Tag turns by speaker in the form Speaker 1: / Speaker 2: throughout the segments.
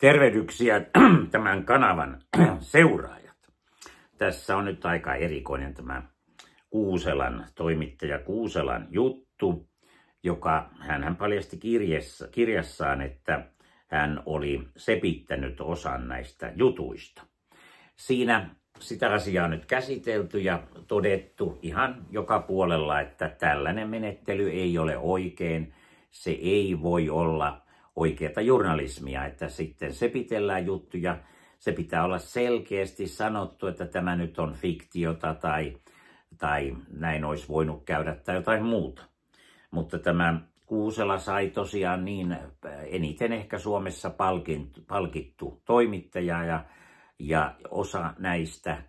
Speaker 1: Tervehdyksiä tämän kanavan seuraajat. Tässä on nyt aika erikoinen tämä Kuuselan, toimittaja Kuuselan juttu, joka hän paljasti kirjassa, kirjassaan, että hän oli sepittänyt osan näistä jutuista. Siinä sitä asiaa on nyt käsitelty ja todettu ihan joka puolella, että tällainen menettely ei ole oikein. Se ei voi olla oikeata journalismia, että sitten sepitellään juttuja, se pitää olla selkeästi sanottu, että tämä nyt on fiktiota tai, tai näin olisi voinut käydä tai jotain muuta. Mutta tämä Kuusela sai tosiaan niin äh, eniten ehkä Suomessa palkittu, palkittu toimittaja ja, ja osa näistä,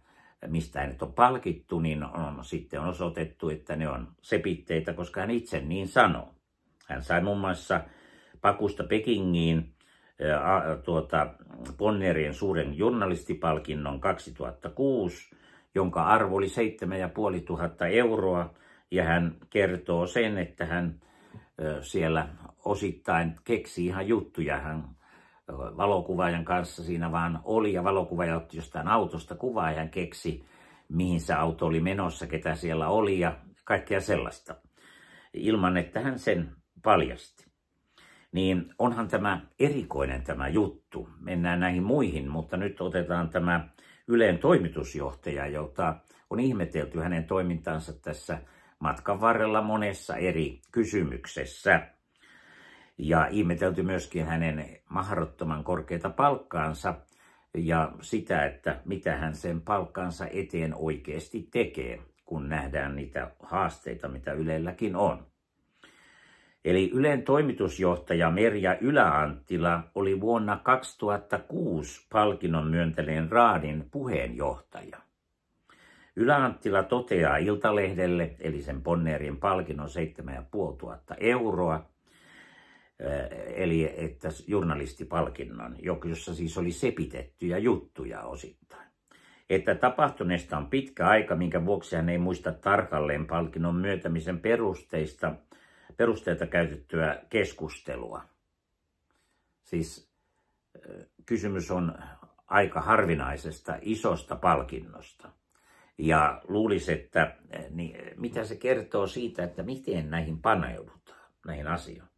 Speaker 1: mistä hänet on palkittu, niin on sitten osoitettu, että ne on sepitteitä, koska hän itse niin sanoo. Hän sai muun muassa Pakusta Pekingiin tuota, Ponnerien suuren journalistipalkinnon 2006, jonka arvo oli 7500 euroa. Ja hän kertoo sen, että hän siellä osittain keksi ihan juttuja. Hän valokuvaajan kanssa siinä vaan oli ja valokuvaaja otti jostain autosta kuvaa ja hän keksi, mihin se auto oli menossa, ketä siellä oli ja kaikkea sellaista, ilman että hän sen paljasti niin onhan tämä erikoinen tämä juttu. Mennään näihin muihin, mutta nyt otetaan tämä Yleen toimitusjohtaja, jota on ihmetelty hänen toimintansa tässä matkan varrella monessa eri kysymyksessä. Ja ihmetelty myöskin hänen mahdottoman korkeita palkkaansa ja sitä, että mitä hän sen palkkansa eteen oikeasti tekee, kun nähdään niitä haasteita, mitä Ylelläkin on. Eli Ylen toimitusjohtaja Merja Yläanttila oli vuonna 2006 palkinnon myöntäneen Raadin puheenjohtaja. Yläanttila toteaa Iltalehdelle, eli sen Ponneerin palkinnon 7500 euroa, eh, eli että journalistipalkinnon, jossa siis oli sepitettyjä juttuja osittain. Että tapahtuneesta on pitkä aika, minkä vuoksi hän ei muista tarkalleen palkinnon myötämisen perusteista – perusteita käytettyä keskustelua. Siis kysymys on aika harvinaisesta isosta palkinnosta. Ja luulisi, että niin, mitä se kertoo siitä, että miten näihin paneudutaan, näihin asioihin.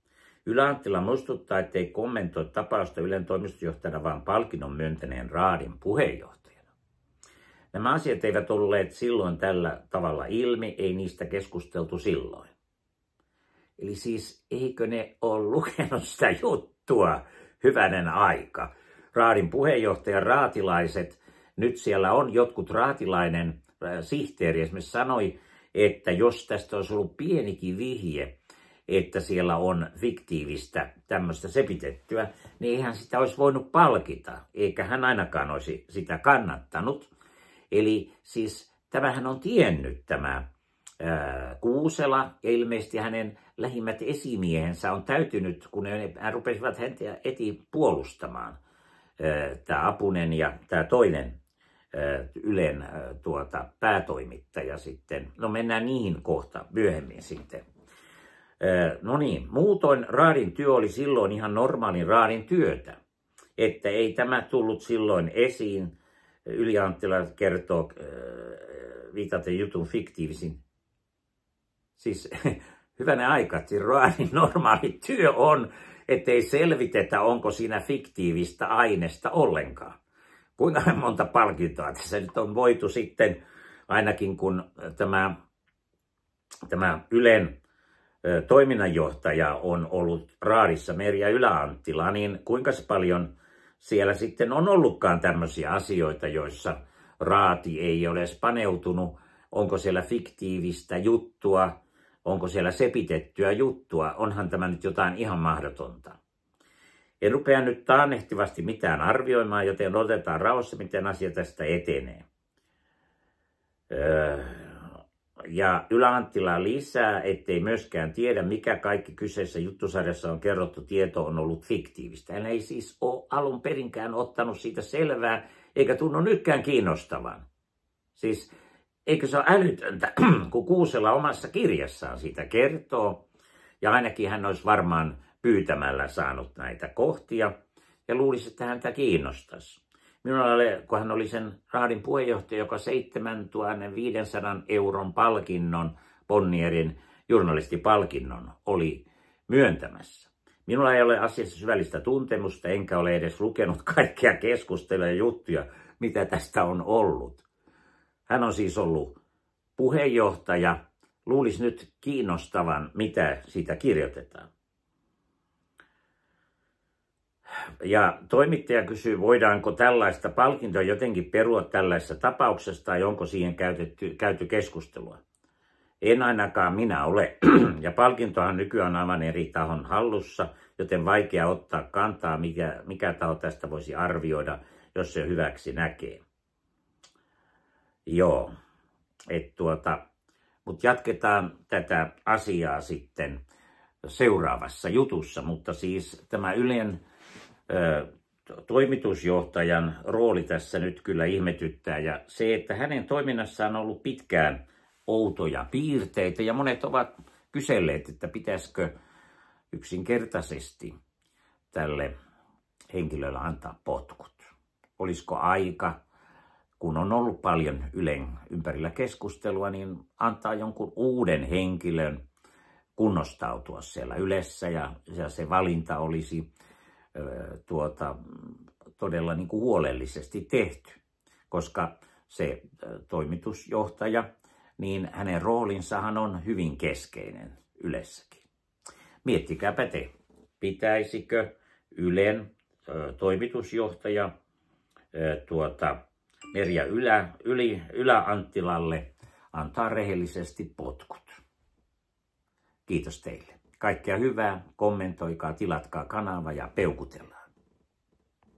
Speaker 1: Ylä Anttila muistuttaa, ettei kommentoi tapausta Ylen toimistojohtajana, vaan palkinnon myöntäneen Raadin puheenjohtajana. Nämä asiat eivät olleet silloin tällä tavalla ilmi, ei niistä keskusteltu silloin. Eli siis eikö ne ole lukenut sitä juttua hyvänen aika? Raadin puheenjohtaja Raatilaiset, nyt siellä on jotkut Raatilainen sihteeri esimerkiksi sanoi, että jos tästä olisi ollut pienikin vihje, että siellä on fiktiivistä tämmöistä sepitettyä, niin eihän sitä olisi voinut palkita, eikä hän ainakaan olisi sitä kannattanut. Eli siis tämähän on tiennyt tämä Kuusela ja ilmeisesti hänen lähimmät esimiehensä on täytynyt, kun hän rupesivat häntä eti puolustamaan. Tämä Apunen ja tämä toinen Ylen tuota, päätoimittaja sitten. No mennään niihin kohta myöhemmin sitten. No niin, muutoin raadin työ oli silloin ihan normaalin raadin työtä. Että ei tämä tullut silloin esiin. Yli Anttila kertoo viitaten jutun fiktiivisin Siis hyvänä aika, Tiroanin siis normaali työ on, ettei selvitetä, onko siinä fiktiivistä aineesta ollenkaan. Kuinka monta palkintoa tässä nyt on voitu sitten, ainakin kun tämä, tämä Ylen toiminnanjohtaja on ollut Raadissa, Merja Yläanttila, niin kuinka paljon siellä sitten on ollutkaan tämmöisiä asioita, joissa raati ei ole paneutunut, onko siellä fiktiivistä juttua, Onko siellä sepitettyä juttua? Onhan tämä nyt jotain ihan mahdotonta. En rupea nyt taannehtivasti mitään arvioimaan, joten otetaan rauhassa, miten asia tästä etenee. Öö, ja Ylä-Anttila lisää, ettei myöskään tiedä, mikä kaikki kyseessä juttusarjassa on kerrottu tieto on ollut fiktiivistä. Hän ei siis ole alun perinkään ottanut siitä selvää, eikä tunnu nytkään kiinnostavan. Siis Eikö se ole älytöntä, kun Kuusela omassa kirjassaan sitä kertoo, ja ainakin hän olisi varmaan pyytämällä saanut näitä kohtia, ja luulisi, että häntä kiinnostaisi. Minulla oli, kun hän oli sen raadin puheenjohtaja, joka 7500 euron palkinnon, Bonnierin journalistipalkinnon, oli myöntämässä. Minulla ei ole asiassa syvällistä tuntemusta, enkä ole edes lukenut kaikkia keskusteluja ja juttuja, mitä tästä on ollut. Hän on siis ollut puheenjohtaja. Luulisi nyt kiinnostavan, mitä siitä kirjoitetaan. Ja toimittaja kysyy, voidaanko tällaista palkintoa jotenkin perua tällaisessa tapauksessa tai onko siihen käytetty, käyty keskustelua. En ainakaan minä ole. ja palkintohan nykyään on aivan eri tahon hallussa, joten vaikea ottaa kantaa, mikä, mikä taho tästä voisi arvioida, jos se hyväksi näkee. Joo. Et tuota, mutta jatketaan tätä asiaa sitten seuraavassa jutussa, mutta siis tämä Ylen ö, toimitusjohtajan rooli tässä nyt kyllä ihmetyttää ja se, että hänen toiminnassaan on ollut pitkään outoja piirteitä ja monet ovat kyselleet, että pitäisikö yksinkertaisesti tälle henkilölle antaa potkut. Olisiko aika kun on ollut paljon Ylen ympärillä keskustelua, niin antaa jonkun uuden henkilön kunnostautua siellä Ylessä ja, ja se valinta olisi ö, tuota, todella niin kuin huolellisesti tehty, koska se ö, toimitusjohtaja, niin hänen roolinsahan on hyvin keskeinen Ylessäkin. Miettikääpä te, pitäisikö Ylen ö, toimitusjohtaja tuota, Merja Ylä, Yli, Ylä-Anttilalle antaa rehellisesti potkut. Kiitos teille. Kaikkea hyvää, kommentoikaa, tilatkaa kanava ja peukutellaan.